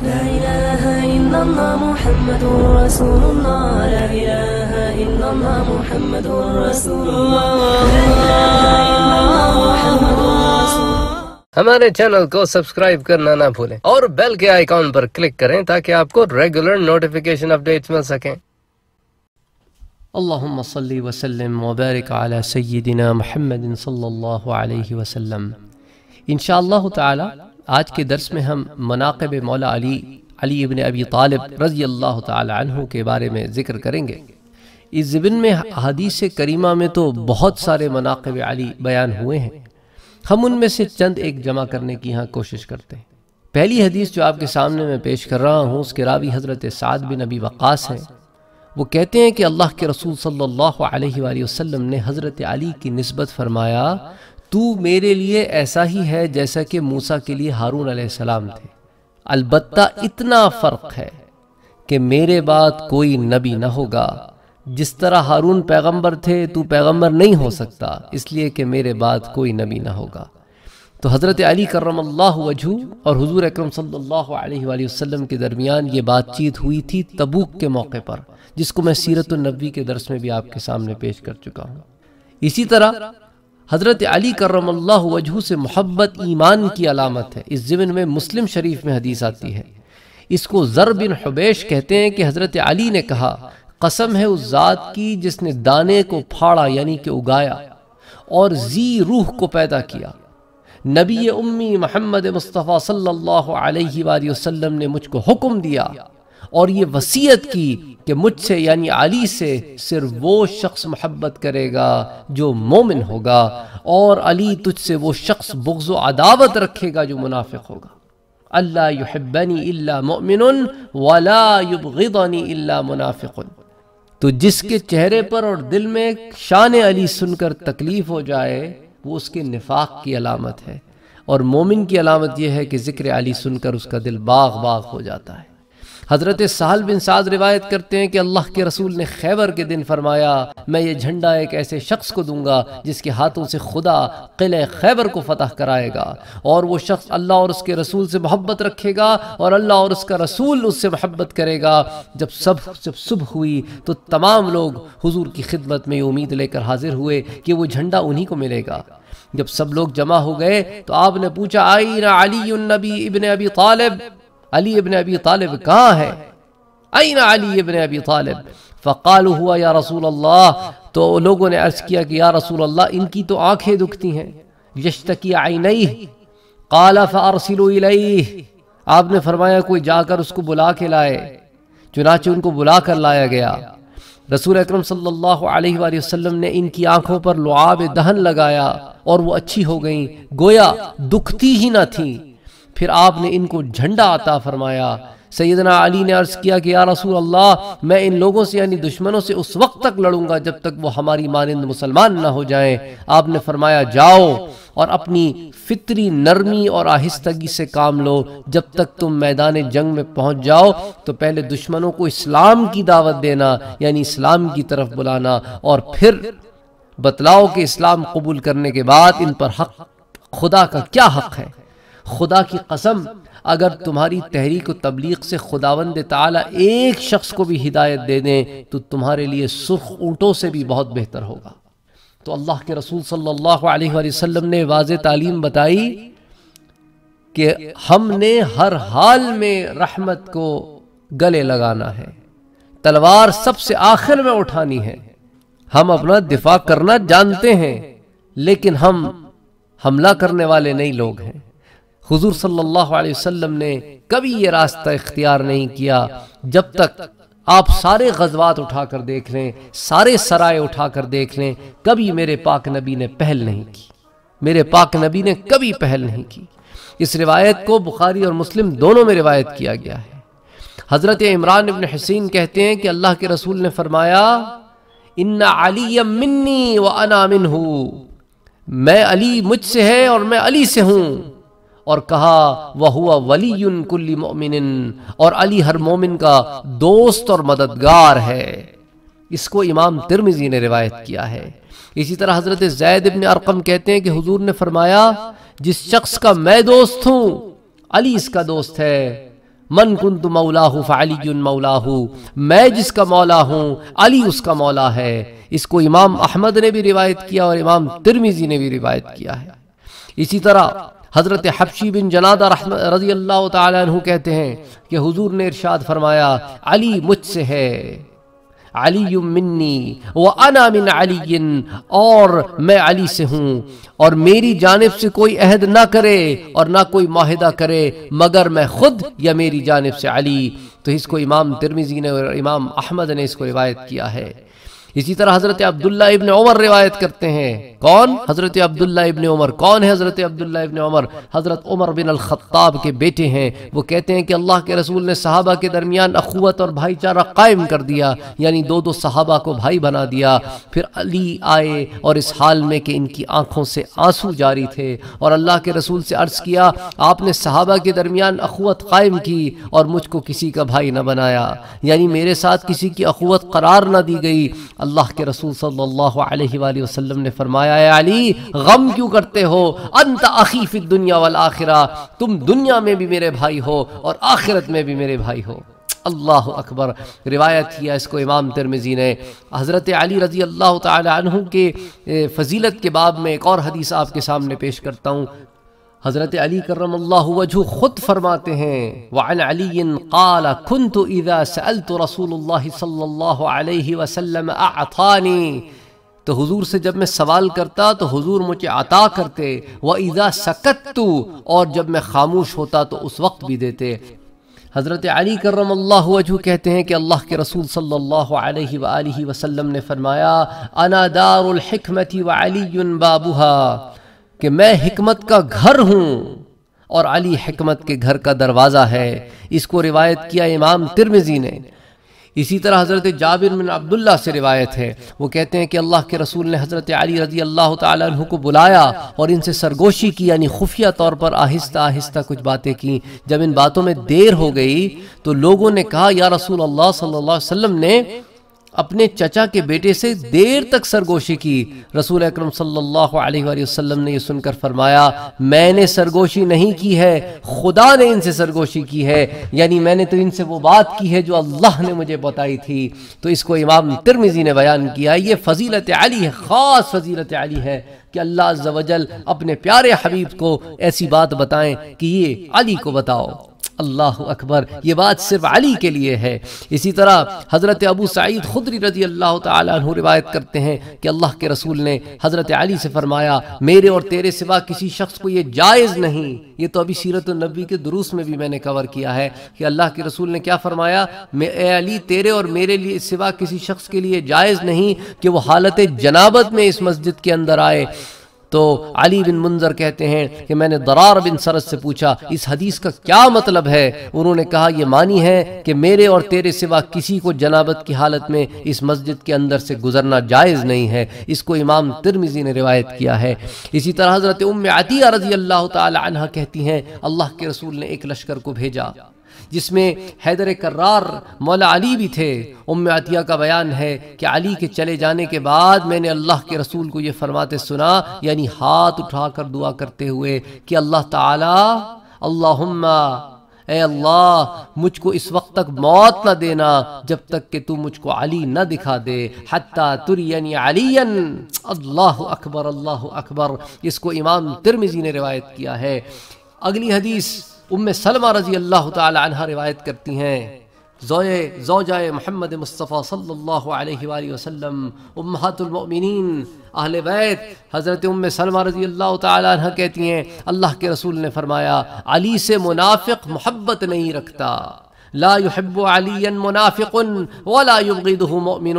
ہمارے چینل کو سبسکرائب کرنا نہ بھولیں اور بیل کے آئیکن پر کلک کریں تاکہ آپ کو ریگولر نوٹیفکیشن اپڈیٹ مل سکیں اللہم صلی وسلم علی سیدنا محمد صلی اللہ علیہ وسلم انشاءاللہ تعالی آج کے درس میں ہم مناقب مولا علی علی ابن ابی طالب رضی اللہ تعالی عنہ کے بارے میں ذکر کریں گے اس زبن میں حدیث کریمہ میں تو بہت سارے مناقب علی بیان ہوئے ہیں ہم ان میں سے چند ایک جمع کرنے کی ہاں کوشش کرتے ہیں پہلی حدیث جو آپ کے سامنے میں پیش کر رہا ہوں اس کے راوی حضرت سعد بن ابی وقاص ہیں وہ کہتے ہیں کہ اللہ کے رسول صلی اللہ علیہ وآلہ وسلم نے حضرت علی کی نسبت فرمایا تو میرے لیے ایسا ہی ہے جیسا کہ موسا کے لیے ہارون علیہ السلام تھے البتہ اتنا فرق ہے کہ میرے بعد کوئی نبی نہ ہوگا جس طرح ہارون پیغمبر تھے تو پیغمبر نہیں ہو سکتا اس لیے کہ میرے بعد کوئی نبی نہ ہوگا تو حضرت علی کرم اللہ وجہ اور حضور اکرم صلی اللہ علیہ وآلہ وسلم کے درمیان یہ بات چیت ہوئی تھی تبوک کے موقع پر جس کو میں سیرت النبی کے درس میں بھی آپ کے سامنے پیش کر چکا ہوں اسی طرح حضرت علی کرم اللہ وجہ سے محبت ایمان کی علامت ہے اس ضمن میں مسلم شریف میں حدیث آتی ہے اس کو بن حبیش کہتے ہیں کہ حضرت علی نے کہا قسم ہے اس ذات کی جس نے دانے کو پھاڑا یعنی کہ اگایا اور زی روح کو پیدا کیا نبی امی محمد مصطفیٰ صلی اللہ علیہ وآلہ وسلم نے مجھ کو حکم دیا اور یہ وسیعت کی کہ مجھ سے یعنی علی سے صرف وہ شخص محبت کرے گا جو مومن ہوگا اور علی تجھ سے وہ شخص بغض و عداوت رکھے گا جو منافق ہوگا اللہ یحبنی الا مؤمن ولا یبغضنی الا منافق تو جس کے چہرے پر اور دل میں شان علی سن کر تکلیف ہو جائے وہ اس کے نفاق کی علامت ہے اور مومن کی علامت یہ ہے کہ ذکر علی سن کر اس کا دل باغ باغ ہو جاتا ہے حضرت صاحب بن سعد روایت کرتے ہیں کہ اللہ کے رسول نے خیبر کے دن فرمایا میں یہ جھنڈا ایک ایسے شخص کو دوں گا جس کے ہاتھوں سے خدا قلعہ خیبر کو فتح کرائے گا اور وہ شخص اللہ اور اس کے رسول سے محبت رکھے گا اور اللہ اور اس کا رسول اس سے محبت کرے گا جب سب جب صبح ہوئی تو تمام لوگ حضور کی خدمت میں امید لے کر حاضر ہوئے کہ وہ جھنڈا انہی کو ملے گا جب سب لوگ جمع ہو گئے تو آپ نے پوچھا علی النبی ابن ابی طالب علی ابن ابی طالب کہاں ہے این علی ابن ابی طالب فقالو ہوا یا رسول اللہ تو لوگوں نے عرض کیا کہ یا رسول اللہ ان کی تو آنکھیں دکھتی ہیں یشتکی عینیہ فارسلو الیہ آپ نے فرمایا کوئی جا کر اس کو بلا کے لائے چنانچہ ان کو بلا کر لایا گیا رسول اکرم صلی اللہ علیہ وآلہ وسلم نے ان کی آنکھوں پر لعاب دہن لگایا اور وہ اچھی ہو گئیں گویا دکھتی ہی نہ تھیں پھر آپ نے ان کو جھنڈا عطا فرمایا سیدنا علی نے عرض کیا کہ یا رسول اللہ میں ان لوگوں سے یعنی دشمنوں سے اس وقت تک لڑوں گا جب تک وہ ہماری مانند مسلمان نہ ہو جائیں آپ نے فرمایا جاؤ اور اپنی فطری نرمی اور آہستگی سے کام لو جب تک تم میدان جنگ میں پہنچ جاؤ تو پہلے دشمنوں کو اسلام کی دعوت دینا یعنی اسلام کی طرف بلانا اور پھر بتلاؤ کہ اسلام قبول کرنے کے بعد ان پر حق خدا کا کیا حق ہے خدا کی قسم اگر تمہاری تحریک و تبلیغ سے خداوند تعالی ایک شخص کو بھی ہدایت دے دیں تو تمہارے لیے سرخ اونٹوں سے بھی بہت بہتر ہوگا تو اللہ کے رسول صلی اللہ علیہ وآلہ وسلم نے واضح تعلیم بتائی کہ ہم نے ہر حال میں رحمت کو گلے لگانا ہے تلوار سب سے آخر میں اٹھانی ہے ہم اپنا دفاع کرنا جانتے ہیں لیکن ہم حملہ کرنے والے نئی لوگ ہیں حضور صلی اللہ علیہ وسلم نے کبھی یہ راستہ اختیار نہیں کیا جب تک آپ سارے غزوات اٹھا کر دیکھ لیں سارے سرائے اٹھا کر دیکھ لیں کبھی میرے پاک نبی نے پہل نہیں کی میرے پاک نبی نے کبھی پہل نہیں کی اس روایت کو بخاری اور مسلم دونوں میں روایت کیا گیا ہے حضرت عمران ابن حسین کہتے ہیں کہ اللہ کے رسول نے فرمایا اِنَّ علی منی و مِنْهُ میں علی مجھ سے ہے اور میں علی سے ہوں اور کہا وہ ہوا ولی کل مومن اور علی ہر مومن کا دوست اور مددگار ہے اس کو امام ترمزی نے روایت کیا ہے اسی طرح حضرت زید ابن ارقم کہتے ہیں کہ حضور نے فرمایا جس شخص کا میں دوست ہوں علی اس کا دوست ہے من کنت مولاہ فعلی مولاہ میں جس کا مولا ہوں علی اس کا مولا ہے اس کو امام احمد نے بھی روایت کیا اور امام ترمیزی نے بھی روایت کیا ہے اسی طرح حضرت حبشی بن جنادہ رضی اللہ تعالیٰ کہتے ہیں کہ حضور نے ارشاد فرمایا علی مجھ سے ہے علی منی وانا من علی اور میں علی سے ہوں اور میری جانب سے کوئی عہد نہ کرے اور نہ کوئی معاہدہ کرے مگر میں خود یا میری جانب سے علی تو اس کو امام ترمیزی نے اور امام احمد نے اس کو روایت کیا ہے اسی طرح حضرت عبداللہ ابن عمر روایت کرتے ہیں کون حضرت عبداللہ ابن عمر کون ہے حضرت عبداللہ ابن عمر حضرت عمر بن الخطاب کے بیٹے ہیں وہ کہتے ہیں کہ اللہ کے رسول نے صحابہ کے درمیان اخوت اور بھائی چارہ قائم کر دیا یعنی دو دو صحابہ کو بھائی بنا دیا پھر علی آئے اور اس حال میں کہ ان کی آنکھوں سے آنسو جاری تھے اور اللہ کے رسول سے عرض کیا آپ نے صحابہ کے درمیان اخوت قائم کی اور مجھ کو کسی کا بھائی نہ بنایا یعنی میرے ساتھ کسی کی اخوت قرار نہ دی گئی اللہ کے رسول صلی اللہ علیہ وآلہ وسلم نے فرمایا اے علی غم کیوں کرتے ہو انت اخی فی الدنیا والآخرہ تم دنیا میں بھی میرے بھائی ہو اور آخرت میں بھی میرے بھائی ہو اللہ اکبر روایت کیا اس کو امام ترمزی نے حضرت علی رضی اللہ تعالی عنہ کے فضیلت کے باب میں ایک اور حدیث آپ کے سامنے پیش کرتا ہوں حضرت علی کرم اللہ وجہ خود فرماتے ہیں وعن علی قال اذا سألت رسول اللہ صلی اللہ علیہ وسلم اعطانی تو حضور سے جب میں سوال کرتا تو حضور مجھے عطا کرتے وَإِذَا سَكَتْتُ اور جب میں خاموش ہوتا تو اس وقت بھی دیتے حضرت علی کرم اللہ وجہ کہتے ہیں کہ اللہ کے رسول صلی اللہ علیہ وآلہ وسلم نے فرمایا انا دار باب کہ میں حکمت کا گھر ہوں اور علی حکمت کے گھر کا دروازہ ہے اس کو روایت کیا امام ترمزی نے اسی طرح حضرت جابر عبداللہ سے روایت ہے وہ کہتے ہیں کہ اللہ کے رسول نے حضرت علی رضی اللہ تعالیٰ عنہ کو بلایا اور ان سے سرگوشی کی یعنی خفیہ طور پر آہستہ آہستہ کچھ باتیں کی جب ان باتوں میں دیر ہو گئی تو لوگوں نے کہا یا رسول اللہ صلی اللہ علیہ وسلم نے اپنے چچا کے بیٹے سے دیر تک سرگوشی کی رسول اکرم صلی اللہ علیہ وآلہ وسلم نے یہ سن کر فرمایا میں نے سرگوشی نہیں کی ہے خدا نے ان سے سرگوشی کی ہے یعنی میں نے تو ان سے وہ بات کی ہے جو اللہ نے مجھے بتائی تھی تو اس کو امام ترمیزی نے بیان کیا یہ فضیلت علی ہے خاص فضیلت علی ہے کہ اللہ عز و جل اپنے پیارے حبیب کو ایسی بات بتائیں کہ یہ علی کو بتاؤ اللہ اکبر یہ بات صرف علی کے لیے ہے اسی طرح حضرت ابو سعید خدری رضی اللہ تعالیٰ عنہ روایت کرتے ہیں کہ اللہ کے رسول نے حضرت علی سے فرمایا میرے اور تیرے سوا کسی شخص کو یہ جائز نہیں یہ تو ابھی سیرت النبی کے دروس میں بھی میں نے کور کیا ہے کہ اللہ کے رسول نے کیا فرمایا اے علی تیرے اور میرے لیے سوا کسی شخص کے لیے جائز نہیں کہ وہ حالت جنابت میں اس مسجد کے اندر آئے تو علی بن منظر کہتے ہیں کہ میں نے درار بن سرس سے پوچھا اس حدیث کا کیا مطلب ہے انہوں نے کہا یہ معنی ہے کہ میرے اور تیرے سوا کسی کو جنابت کی حالت میں اس مسجد کے اندر سے گزرنا جائز نہیں ہے اس کو امام ترمزی نے روایت کیا ہے اسی طرح حضرت ام عطیہ رضی اللہ تعالی عنہ کہتی ہیں اللہ کے رسول نے ایک لشکر کو بھیجا جس میں حیدر کرار مولا علی بھی تھے ام عطیہ کا بیان ہے کہ علی کے چلے جانے کے بعد میں نے اللہ کے رسول کو یہ فرماتے سنا یعنی ہاتھ اٹھا کر دعا کرتے ہوئے کہ اللہ تعالی اللہم اے اللہ مجھ کو اس وقت تک موت نہ دینا جب تک کہ تو مجھ کو علی نہ دکھا دے حتی ترین علی اللہ اکبر اللہ اکبر اس کو امام ترمزی نے روایت کیا ہے اگلی حدیث ام سلمہ رضی اللہ تعالی عنہ روایت کرتی ہیں زوجہ محمد مصطفیٰ صلی اللہ علیہ وآلہ وسلم امہات المؤمنین اہل بیت حضرت ام سلمہ رضی اللہ تعالیٰ عنہ کہتی ہیں اللہ کے رسول نے فرمایا علی سے منافق محبت نہیں رکھتا لا يحب علی منافق ولا يبغیده مؤمن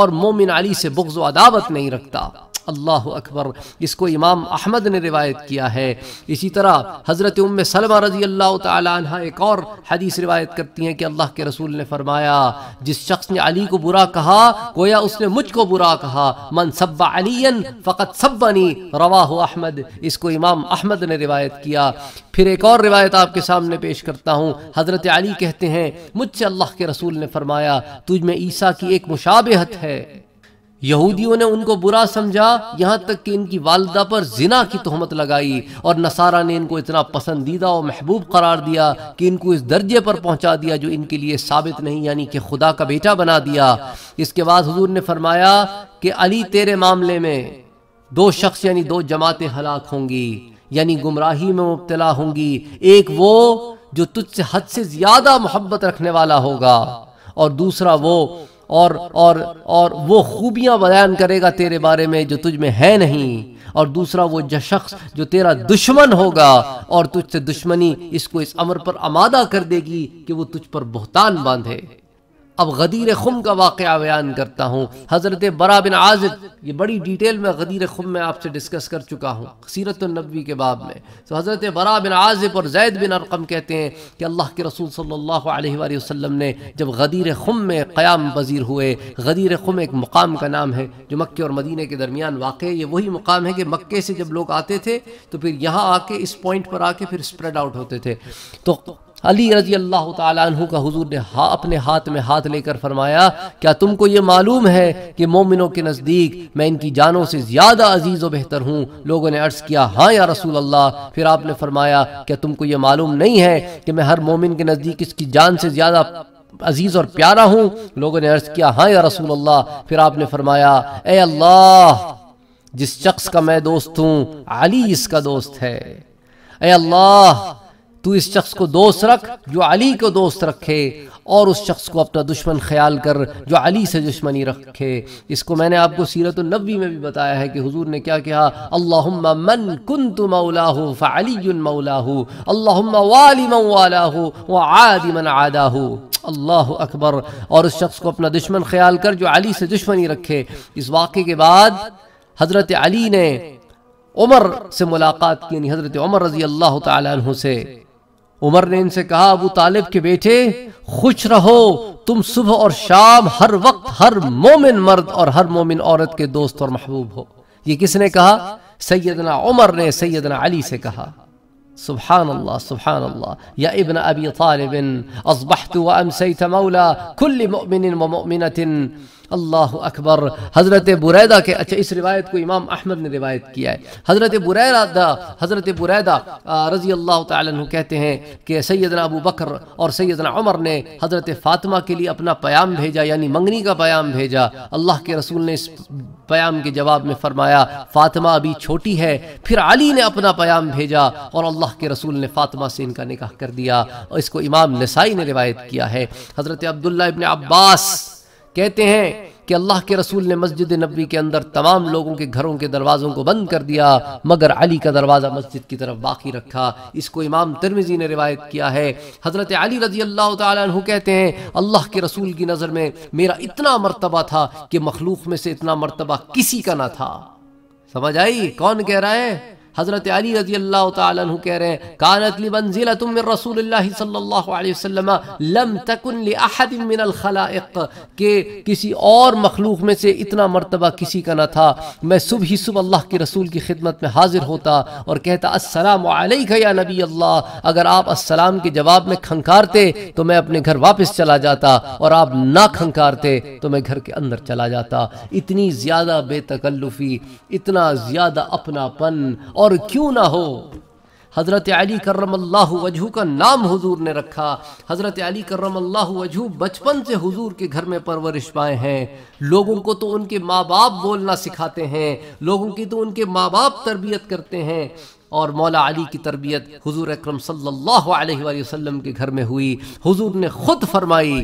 اور مومن علی سے بغض و عداوت نہیں رکھتا اللہ اکبر اس کو امام احمد نے روایت کیا ہے اسی طرح حضرت ام سلمہ رضی اللہ تعالی عنہ ایک اور حدیث روایت کرتی ہیں کہ اللہ کے رسول نے فرمایا جس شخص نے علی کو برا کہا گویا اس نے مجھ کو برا کہا من فقط رواہ احمد اس کو امام احمد نے روایت کیا پھر ایک اور روایت آپ کے سامنے پیش کرتا ہوں حضرت علی کہتے ہیں مجھ سے اللہ کے رسول نے فرمایا تجھ میں عیسیٰ کی ایک مشابہت ہے یہودیوں نے ان کو برا سمجھا یہاں تک کہ ان کی والدہ پر زنا کی لگائی اور اور نصارہ نے ان کو اتنا پسندیدہ محبوب قرار دیا کہ ان کو اس درجے پر پہنچا دیا جو ان کے لیے ثابت نہیں یعنی کہ خدا کا بیٹا بنا دیا اس کے بعد حضور نے فرمایا کہ علی تیرے معاملے میں دو شخص یعنی دو جماعتیں ہلاک ہوں گی یعنی گمراہی میں مبتلا ہوں گی ایک وہ جو تجھ سے حد سے زیادہ محبت رکھنے والا ہوگا اور دوسرا وہ اور اور اور وہ خوبیاں بیان کرے گا تیرے بارے میں جو تجھ میں ہے نہیں اور دوسرا وہ شخص جو تیرا دشمن ہوگا اور تجھ سے دشمنی اس کو اس امر پر آمادہ کر دے گی کہ وہ تجھ پر بہتان باندھے اب غدیر خم کا واقعہ بیان کرتا ہوں حضرت برا بن عازد یہ بڑی ڈیٹیل میں غدیر خم میں آپ سے ڈسکس کر چکا ہوں سیرت النبی کے باب میں تو حضرت برا بن عازب اور زید بن ارقم کہتے ہیں کہ اللہ کے رسول صلی اللہ علیہ وآلہ وسلم نے جب غدیر خم میں قیام پذیر ہوئے غدیر خم ایک مقام کا نام ہے جو مکے اور مدینہ کے درمیان واقع ہے یہ وہی مقام ہے کہ مکے سے جب لوگ آتے تھے تو پھر یہاں آ کے اس پوائنٹ پر آ کے پھر اسپریڈ آؤٹ ہوتے تھے تو علی رضی اللہ تعالیٰ عنہ کا حضور نے اپنے ہاتھ میں ہاتھ لے کر فرمایا کیا تم کو یہ معلوم ہے کہ مومنوں کے نزدیک میں ان کی جانوں سے زیادہ عزیز و بہتر ہوں لوگوں نے عرض کیا ہاں یا رسول اللہ پھر آپ نے فرمایا کیا تم کو یہ معلوم نہیں ہے کہ میں ہر مومن کے نزدیک اس کی جان سے زیادہ عزیز اور پیارا ہوں لوگوں نے عرض کیا ہاں یا رسول اللہ پھر آپ نے فرمایا اے اللہ جس شخص کا میں دوست ہوں علی اس کا دوست ہے اے اللہ تو اس شخص کو دوست رکھ جو علی کو دوست رکھے اور اس شخص کو اپنا دشمن خیال کر جو علی سے دشمنی رکھے اس کو میں نے آپ کو سیرت النبی میں بھی بتایا ہے کہ حضور نے کیا کہا اللہم اللہم من من کنت فعلی والی والاہو وعادی من عاداہو اللہ اکبر اور اس شخص کو اپنا دشمن خیال کر جو علی سے دشمنی رکھے اس واقعے کے بعد حضرت علی نے عمر سے ملاقات کی یعنی حضرت عمر رضی اللہ تعالیٰ عنہ سے عمر نے ان سے کہا ابو طالب کے بیٹے خوش رہو تم صبح اور شام ہر وقت ہر مومن مرد اور ہر مومن عورت کے دوست اور محبوب ہو یہ کس نے کہا سیدنا عمر نے سیدنا علی سے کہا سبحان اللہ سبحان اللہ یا ابن ابی طالب اصبحت مولا کل طالبن کھلی اللہ اکبر حضرت بریدہ کے اچھا اس روایت کو امام احمد نے روایت کیا ہے حضرت بریدہ حضرت بریدہ رضی اللہ تعالیٰ عنہ کہتے ہیں کہ سیدنا ابو بکر اور سیدنا عمر نے حضرت فاطمہ کے لیے اپنا پیام بھیجا یعنی منگنی کا پیام بھیجا اللہ کے رسول نے اس پیام کے جواب میں فرمایا فاطمہ ابھی چھوٹی ہے پھر علی نے اپنا پیام بھیجا اور اللہ کے رسول نے فاطمہ سے ان کا نکاح کر دیا اور اس کو امام نسائی نے روایت کیا ہے حضرت عبداللہ ابن عباس کہتے ہیں کہ اللہ کے رسول نے مسجد نبی کے اندر تمام لوگوں کے گھروں کے دروازوں کو بند کر دیا مگر علی کا دروازہ مسجد کی طرف باقی رکھا اس کو امام ترمیزی نے روایت کیا ہے حضرت علی رضی اللہ تعالیٰ کہتے ہیں اللہ کے رسول کی نظر میں میرا اتنا مرتبہ تھا کہ مخلوق میں سے اتنا مرتبہ کسی کا نہ تھا سمجھ آئی کون کہہ رہا ہے حضرت علی رضی اللہ تعالیٰ عنہ کہہ رہے ہیں کانت من من رسول اللہ اللہ صلی علیہ وسلم لم تکن الخلائق کہ کسی اور مخلوق میں سے اتنا مرتبہ کسی کا نہ تھا میں صبح ہی صبح اللہ کے رسول کی خدمت میں حاضر ہوتا اور کہتا السلام علیکہ یا نبی اللہ اگر آپ السلام کے جواب میں کھنکارتے تو میں اپنے گھر واپس چلا جاتا اور آپ نہ کھنکارتے تو میں گھر کے اندر چلا جاتا اتنی زیادہ بے تکلفی اتنا زیادہ اپنا پن اور اور کیوں نہ ہو حضرت علی کرم اللہ وجہو کا نام حضور نے رکھا حضرت علی کرم اللہ وجہو بچپن سے حضور کے گھر میں پرورش پائے ہیں لوگوں کو تو ان کے ماں باپ بولنا سکھاتے ہیں لوگوں کی تو ان کے ماں باپ تربیت کرتے ہیں اور مولا علی کی تربیت حضور اکرم صلی اللہ علیہ وآلہ وسلم کے گھر میں ہوئی حضور نے خود فرمائی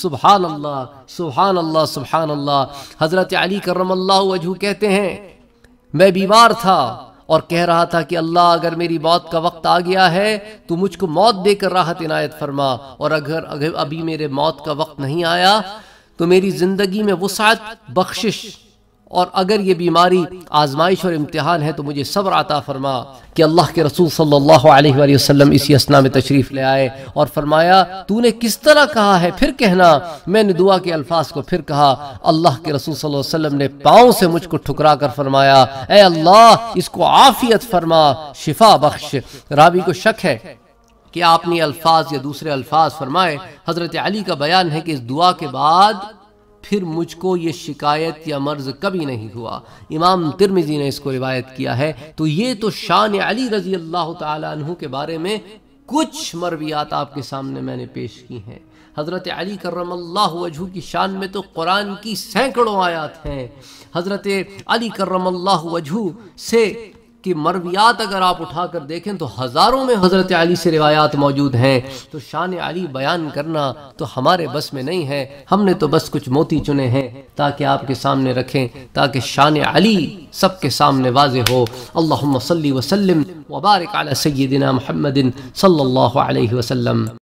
سبحان اللہ سبحان اللہ سبحان اللہ حضرت علی کرم اللہ وجہو کہتے ہیں میں بیمار تھا اور کہہ رہا تھا کہ اللہ اگر میری موت کا وقت آ گیا ہے تو مجھ کو موت دے کر راحت عنایت فرما اور اگر ابھی میرے موت کا وقت نہیں آیا تو میری زندگی میں وسعت بخشش اور اگر یہ بیماری آزمائش اور امتحان ہے تو مجھے صبر عطا فرما کہ اللہ کے رسول صلی اللہ علیہ وآلہ وسلم اسی اسنا میں تشریف لے آئے اور فرمایا تو نے نے کس طرح کہا ہے پھر کہنا میں دعا کے الفاظ کو پھر کہا اللہ کے رسول صلی اللہ علیہ وسلم نے پاؤں سے مجھ کو ٹھکرا کر فرمایا اے اللہ اس کو عافیت فرما شفا بخش رابی کو شک ہے کہ آپ نے الفاظ یا دوسرے الفاظ فرمائے حضرت علی کا بیان ہے کہ اس دعا کے بعد پھر مجھ کو یہ شکایت یا مرض کبھی نہیں ہوا امام ترمزی نے اس کو روایت کیا ہے تو یہ تو شان علی رضی اللہ تعالیٰ عنہ کے بارے میں کچھ مرویات آپ کے سامنے میں نے پیش کی ہیں حضرت علی کرم اللہ وجہ کی شان میں تو قرآن کی سینکڑوں آیات ہیں حضرت علی کرم اللہ وجہ سے کی مرویات اگر آپ اٹھا کر دیکھیں تو ہزاروں میں حضرت علی سے روایات موجود ہیں تو شان علی بیان کرنا تو ہمارے بس میں نہیں ہے ہم نے تو بس کچھ موتی چنے ہیں تاکہ آپ کے سامنے رکھیں تاکہ شان علی سب کے سامنے واضح ہو اللہم صلی وسلم وبارک علی سیدنا محمد صلی اللہ علیہ وسلم